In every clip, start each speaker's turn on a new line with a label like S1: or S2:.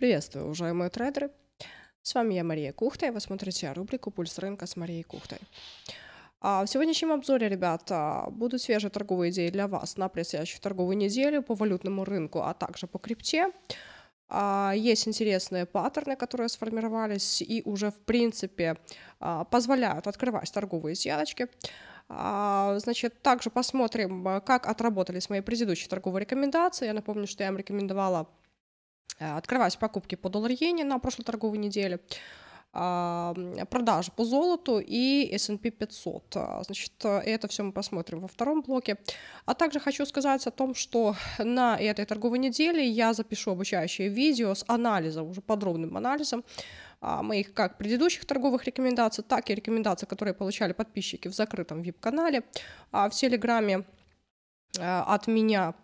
S1: Приветствую, уважаемые трейдеры. С вами я, Мария Кухта, и вы смотрите рубрику «Пульс рынка» с Марией Кухтой. А, в сегодняшнем обзоре, ребята, будут свежие торговые идеи для вас на предстоящую торговую неделю по валютному рынку, а также по крипте. А, есть интересные паттерны, которые сформировались и уже, в принципе, а, позволяют открывать торговые сделочки. Значит, также посмотрим, э, как отработались мои предыдущие торговые рекомендации. Я напомню, что я вам рекомендовала Э, открывались покупки по доллар-иене на прошлой торговой неделе а, продажи по золоту и S&P 500. А, значит, это все мы посмотрим во втором блоке. А также хочу сказать о том, что на этой торговой неделе я запишу обучающее видео с анализом, уже подробным анализом а, моих как предыдущих торговых рекомендаций, так и рекомендаций, которые получали подписчики в закрытом VIP-канале в Телеграме. Э, от меня.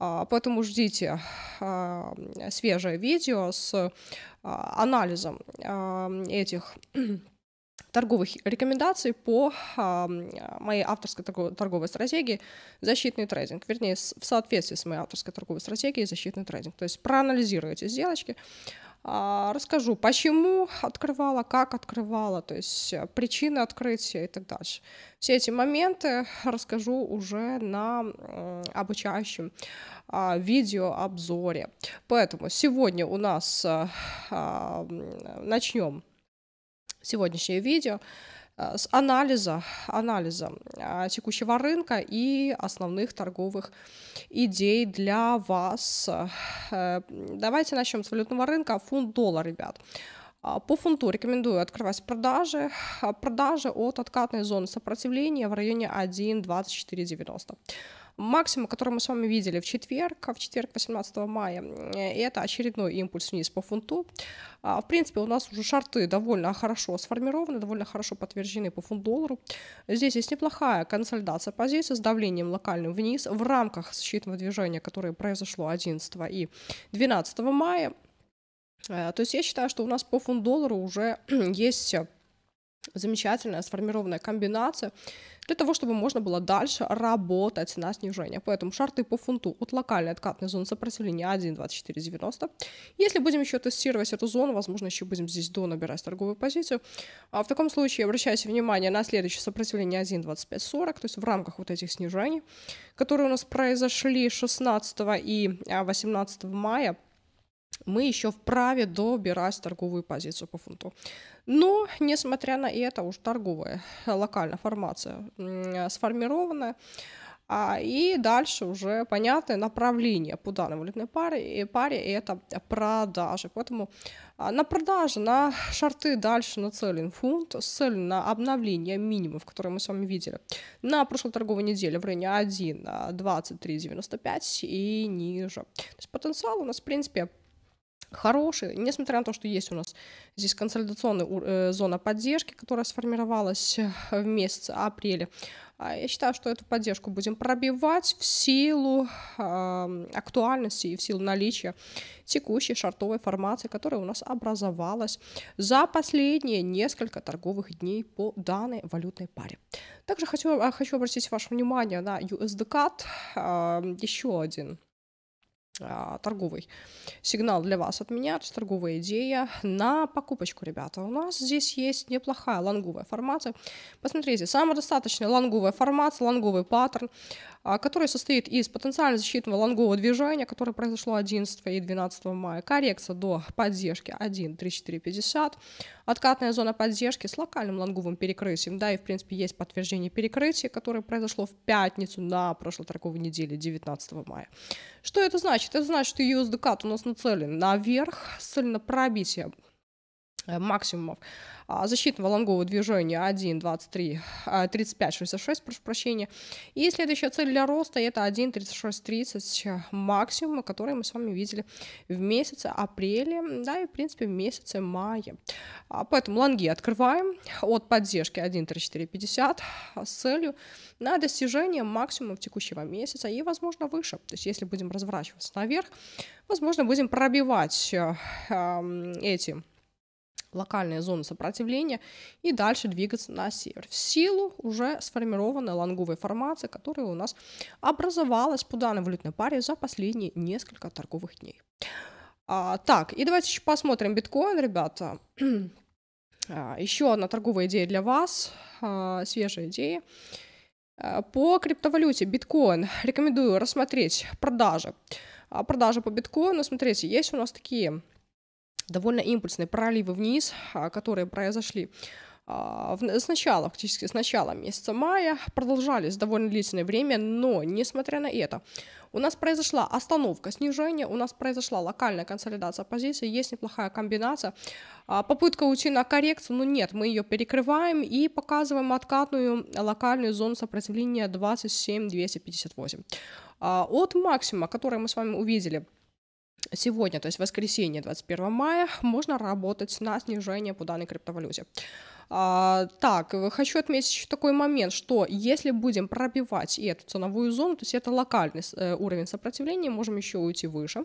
S1: А, поэтому ждите а, свежее видео с а, анализом этих торговых рекомендаций по моей авторской торговой стратегии защитный трейдинг, вернее, в соответствии с моей авторской торговой стратегией защитный трейдинг. То есть проанализируйте сделочки, а, расскажу, почему открывала, как открывала, то есть э, причины открытия и так дальше. Все эти моменты расскажу уже на обучающем а, видеообзоре. Поэтому сегодня у нас э, а, начнем сегодняшнее видео Э, с анализа, анализа э, текущего рынка и основных торговых идей для вас. Э, давайте начнем с валютного рынка. Фунт-доллар, ребят. По фунту рекомендую открывать продажи. Продажи от откатной зоны сопротивления в районе 1.2490 максимум, который мы с вами видели в четверг, а в четверг 18 мая, э, это очередной импульс вниз по фунту. А, в принципе, у нас уже шарты довольно хорошо сформированы, довольно хорошо подтверждены по фунт-доллару. Здесь есть неплохая консолидация позиций с давлением локальным вниз в рамках считанного движения, которое произошло 11 и 12 мая. Э, то есть я считаю, что у нас по фунт-доллару уже есть замечательная сформированная комбинация для того, чтобы можно было дальше работать на снижение. Поэтому шарты по фунту от локальной откатной зоны сопротивления 1.2490. Если будем еще тестировать эту зону, возможно, еще будем здесь до набирать торговую позицию. А в таком случае обращайте внимание на следующее сопротивление 1.2540, то есть в рамках вот этих снижений, которые у нас произошли 16 и 18 а, мая – мы еще вправе добирать торговую позицию по фунту. Но, несмотря на это, уж торговая э, локальная формация сформирована, а, и дальше уже понятное направление по данной валютной паре, и э, паре это продажи. Поэтому а, на продажи, на шарты дальше нацелен фунт с целью на обновление минимумов, которые мы с вами видели на прошлой торговой неделе в районе 1.2395 а, и ниже. То есть потенциал у нас, в принципе, хороший, несмотря на то, что есть у нас здесь консолидационная э, зона поддержки, которая сформировалась э, в месяце апреля. А, я считаю, что эту поддержку будем пробивать в силу актуальности и в силу наличия текущей шартовой формации, которая у нас образовалась за последние несколько торговых дней по данной валютной паре. Также хочу, а, хочу обратить ваше внимание на USDCAT, э, еще один а, торговый сигнал для вас от меня, то есть торговая идея на покупочку, ребята. У нас здесь есть неплохая лонговая формация. Посмотрите, самодостаточная лонговая формация, лонговый паттерн, а, который состоит из потенциально защитного лонгового движения, которое произошло 11 и 12 мая, коррекция до поддержки 1.3450, откатная зона поддержки с локальным лонговым перекрытием, да, и в принципе есть подтверждение перекрытия, которое произошло в пятницу на прошлой торговой неделе 19 мая. Что это значит? значит? Это значит, что USDCAT у нас нацелен наверх с целью на пробитие Э, максимумов. А, защитного лонгового движения 1, 23, 35, 66, прошу прощения. И следующая цель для роста это 1, 36, 30 максимума, которые мы с вами видели в месяце апреле, да, и в принципе в месяце мая. А, поэтому лонги открываем от поддержки 1, 34, 50 с целью на достижение максимума текущего месяца и, возможно, выше. То есть если будем разворачиваться наверх, возможно, будем пробивать э, эм, эти локальные зоны сопротивления и дальше двигаться на север в силу уже сформированной лонговой формации, которая у нас образовалась по данной валютной паре за последние несколько торговых дней. А, так, и давайте еще посмотрим биткоин, ребята. А, еще одна торговая идея для вас, а, свежая идея. А, по криптовалюте биткоин рекомендую рассмотреть продажи. Продажи по биткоину, смотрите, есть у нас такие довольно импульсные проливы вниз, а, которые произошли а, с начала, фактически с начала месяца мая, продолжались довольно длительное время, но, несмотря на это, у нас произошла остановка снижения, у нас произошла локальная консолидация позиций, есть неплохая комбинация, а, попытка уйти на коррекцию, но нет, мы ее перекрываем и показываем откатную локальную зону сопротивления 27-258. От максима, который мы с вами увидели – сегодня, то есть воскресенье 21 мая, можно работать на снижение по данной криптовалюте. А, так, хочу отметить еще такой момент, что если будем пробивать эту ценовую зону, то есть это локальный э, уровень сопротивления, можем еще уйти выше.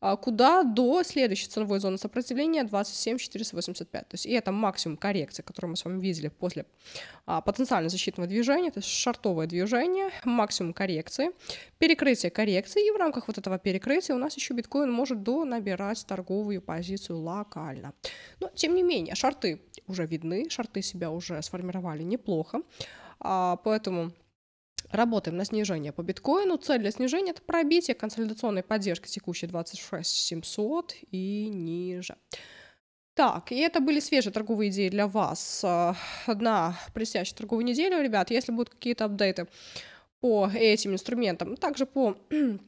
S1: А, куда до следующей ценовой зоны сопротивления 27485. То есть и это максимум коррекции, которую мы с вами видели после а, потенциально защитного движения, то есть шартовое движение, максимум коррекции, перекрытие коррекции, и в рамках вот этого перекрытия у нас еще биткоин может до набирать торговую позицию локально. Но, тем не менее, шарты уже видны, шарты себя уже сформировали неплохо, а, поэтому Работаем на снижение по биткоину. Цель для снижения — это пробитие консолидационной поддержки текущей 26 700 и ниже. Так, и это были свежие торговые идеи для вас э, на предстоящую торговую неделю, ребят. Если будут какие-то апдейты по этим инструментам, также по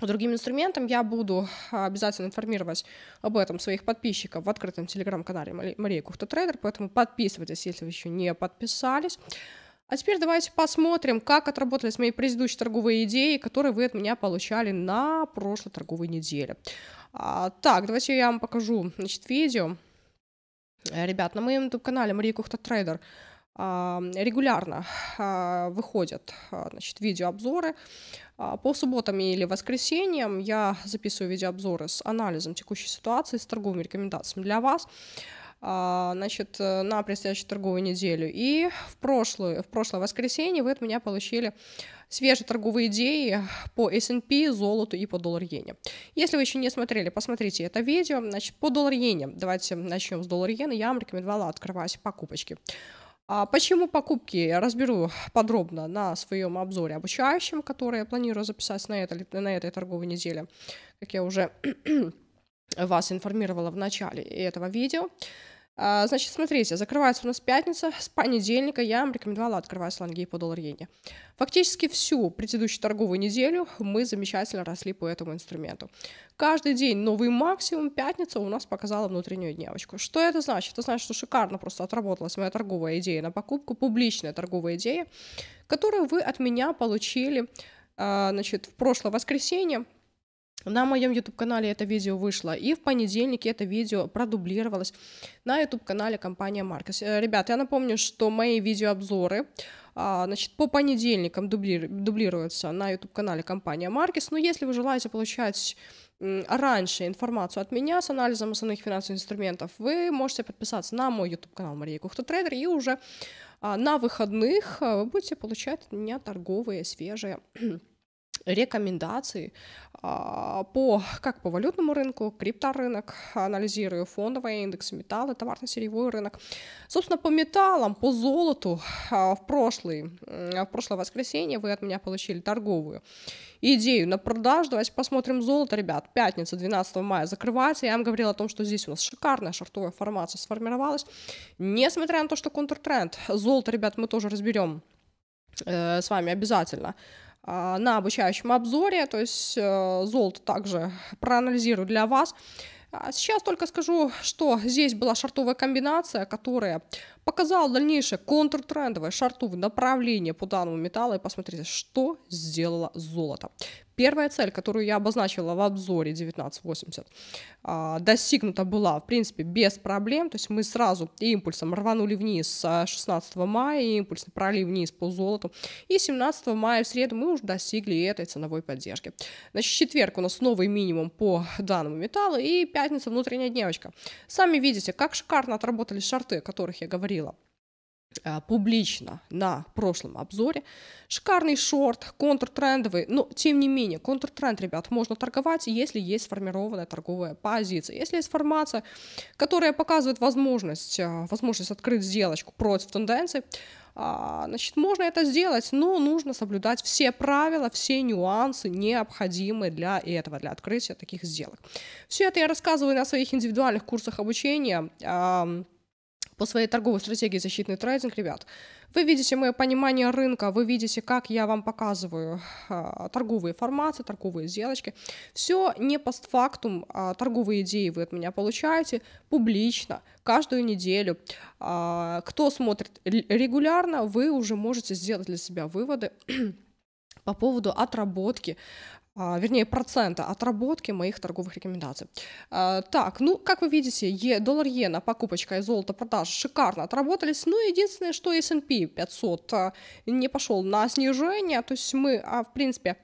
S1: другим инструментам я буду обязательно информировать об этом своих подписчиков в открытом телеграм-канале Мария Кухта Трейдер, поэтому подписывайтесь, если вы еще не подписались. А теперь давайте посмотрим, как отработались мои предыдущие торговые идеи, которые вы от меня получали на прошлой торговой неделе. А, так, давайте я вам покажу, значит, видео. Э, ребят, на моем канале Мария Кухта Трейдер а, регулярно а, выходят а, значит, видеообзоры. По субботам или воскресеньям я записываю видеообзоры с анализом текущей ситуации, с торговыми рекомендациями для вас. А, значит, э, на предстоящую торговую неделю. И в, прошлую, в прошлое воскресенье вы от меня получили свежие торговые идеи по S&P, золоту и по доллар-иене. Если вы еще не смотрели, посмотрите это видео. Значит, по доллар-иене, давайте начнем с доллар-иены, я вам рекомендовала открывать покупочки. А почему покупки? Я разберу подробно на своем обзоре обучающем, который я планирую записать на, это, на этой торговой неделе, как я уже вас информировала в начале этого видео. А, значит, смотрите, закрывается у нас пятница, с понедельника я вам рекомендовала открывать слонги по доллар-иене. Фактически всю предыдущую торговую неделю мы замечательно росли по этому инструменту. Каждый день новый максимум, пятница у нас показала внутреннюю дневочку. Что это значит? Это значит, что шикарно просто отработалась моя торговая идея на покупку, публичная торговая идея, которую вы от меня получили а, значит, в прошлое воскресенье, на моем YouTube-канале это видео вышло, и в понедельник это видео продублировалось на YouTube-канале компания Маркес. Э, ребят, я напомню, что мои видеообзоры а, значит, по понедельникам дубли... дублируются на YouTube-канале компания Маркес, но если вы желаете получать раньше информацию от меня с анализом основных финансовых инструментов, вы можете подписаться на мой YouTube-канал Мария Кухта Трейдер, и уже а, на выходных э, вы будете получать от меня торговые свежие рекомендаций а, по, как по валютному рынку, крипторынок, анализирую фондовые индексы металлы товарно-сырьевой рынок. Собственно, по металлам, по золоту а, в, прошлый, в прошлое воскресенье вы от меня получили торговую идею на продажу Давайте посмотрим золото, ребят. Пятница, 12 мая закрывается. Я вам говорила о том, что здесь у нас шикарная шартовая формация сформировалась. Несмотря на то, что контртренд, золото, ребят, мы тоже разберем э, с вами обязательно. А, на обучающем обзоре, то есть э, золото также проанализирую для вас. А сейчас только скажу, что здесь была шартовая комбинация, которая показала дальнейшее контртрендовое шартовое направление по данному металлу. И посмотрите, что сделало золото. Первая цель, которую я обозначила в обзоре 1980, а, достигнута была, в принципе, без проблем, то есть мы сразу импульсом рванули вниз с 16 а, мая, импульсно пролив вниз по золоту, и 17 мая в среду мы уже достигли этой ценовой поддержки. Значит, четверг у нас новый минимум по данному металлу, и пятница внутренняя дневочка. Сами видите, как шикарно отработали шарты, о которых я говорила. А, публично на прошлом обзоре. Шикарный шорт, контртрендовый, но тем не менее, контртренд, ребят, можно торговать, если есть сформированная торговая позиция. Если есть формация, которая показывает возможность, а, возможность открыть сделочку против тенденции, а, значит, можно это сделать, но нужно соблюдать все правила, все нюансы, необходимые для этого, для открытия таких сделок. Все это я рассказываю на своих индивидуальных курсах обучения по своей торговой стратегии защитный трейдинг, ребят, вы видите мое понимание рынка, вы видите, как я вам показываю а, торговые формации, торговые сделочки. Все не постфактум, а, торговые идеи вы от меня получаете публично, каждую неделю. А, кто смотрит регулярно, вы уже можете сделать для себя выводы по поводу отработки а, вернее, процента отработки моих торговых рекомендаций. А, так, ну, как вы видите, доллар иена, покупочка и золото продаж шикарно отработались, но ну, единственное, что S&P 500 а, не пошел на снижение, то есть мы, в принципе,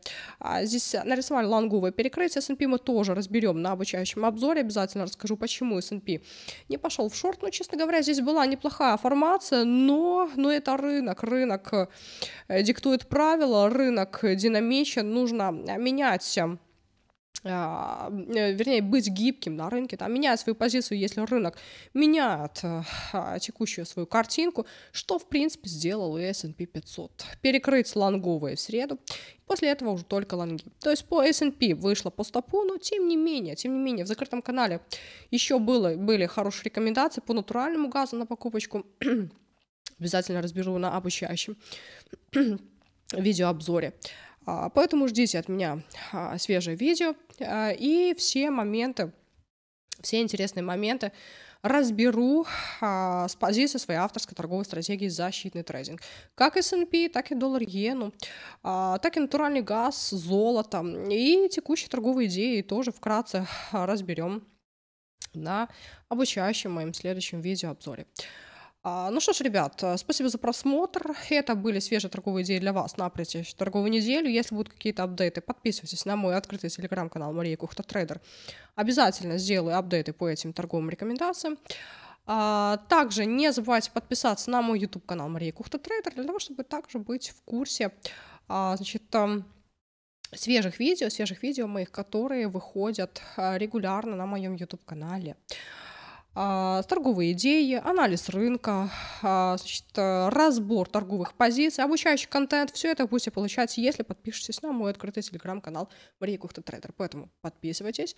S1: здесь нарисовали лонговое перекрытие, S&P мы тоже разберем на обучающем обзоре, обязательно расскажу, почему S&P не пошел в шорт, но, ну, честно говоря, здесь была неплохая формация, но, но это рынок, рынок э, диктует правила, рынок динамичен, нужно менять менять а, э, вернее, быть гибким на рынке, там, менять свою позицию, если рынок меняет э, а, текущую свою картинку, что, в принципе, сделал и S&P 500. Перекрыть лонговые в среду, после этого уже только лонги. То есть по S&P вышло по стопу, но тем не менее, тем не менее, в закрытом канале еще было, были хорошие рекомендации по натуральному газу на покупочку. Обязательно разберу на обучающем видеообзоре. А, поэтому ждите от меня а, свежее видео а, и все моменты, все интересные моменты разберу а, с позиции своей авторской торговой стратегии защитный трейдинг. Как S&P, так и доллар иену, так и натуральный газ, золото и текущие торговые идеи тоже вкратце разберем на обучающем моем следующем видеообзоре. обзоре. А, ну что ж, ребят, э, спасибо за просмотр. Это были свежие торговые идеи для вас на предстоящую торговую неделю. Если будут какие-то апдейты, подписывайтесь на мой открытый телеграм-канал Мария Кухта Трейдер. Обязательно сделаю апдейты по этим торговым рекомендациям. А, также не забывайте подписаться на мой YouTube-канал Мария Кухта Трейдер для того, чтобы также быть в курсе а, значит, свежих видео, свежих видео моих, которые выходят регулярно на моем YouTube-канале. А, торговые идеи, анализ рынка, а, значит, разбор торговых позиций, обучающий контент. Все это будете получать, если подпишетесь на мой открытый телеграм-канал Мария Кухта Трейдер. Поэтому подписывайтесь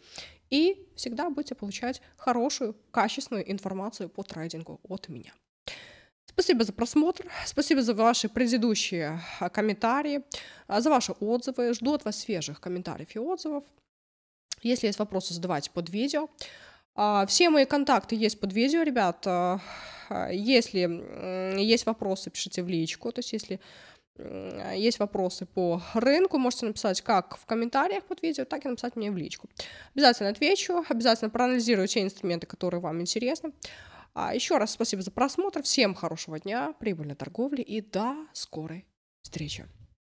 S1: и всегда будете получать хорошую, качественную информацию по трейдингу от меня. Спасибо за просмотр, спасибо за ваши предыдущие а, комментарии, за ваши отзывы. Жду от вас свежих комментариев и отзывов. Если есть вопросы, задавайте под видео. А, все мои контакты есть под видео, ребят. А, а, если есть вопросы, пишите в личку. То есть, если есть вопросы по рынку, можете написать как в комментариях под видео, так и написать мне в личку. Обязательно отвечу, обязательно проанализирую те инструменты, которые вам интересны. А еще раз спасибо за просмотр, всем хорошего дня, прибыльной торговли и до скорой встречи.